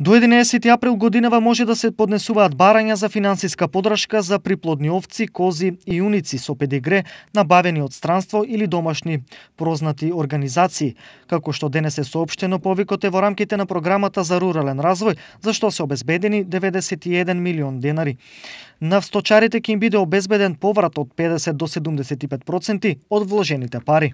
До 11 април годинава може да се поднесуваат барања за финансиска подршка за приплодни овци, кози и јуници со педигре набавени од странство или домашни прознати организации, како што денес е соопштено повикот е во рамките на програмата за рурален развој, за што се обезбедени 91 милион денари. На всточарите ќе им биде обезбеден поврат од 50 до 75% од вложените пари.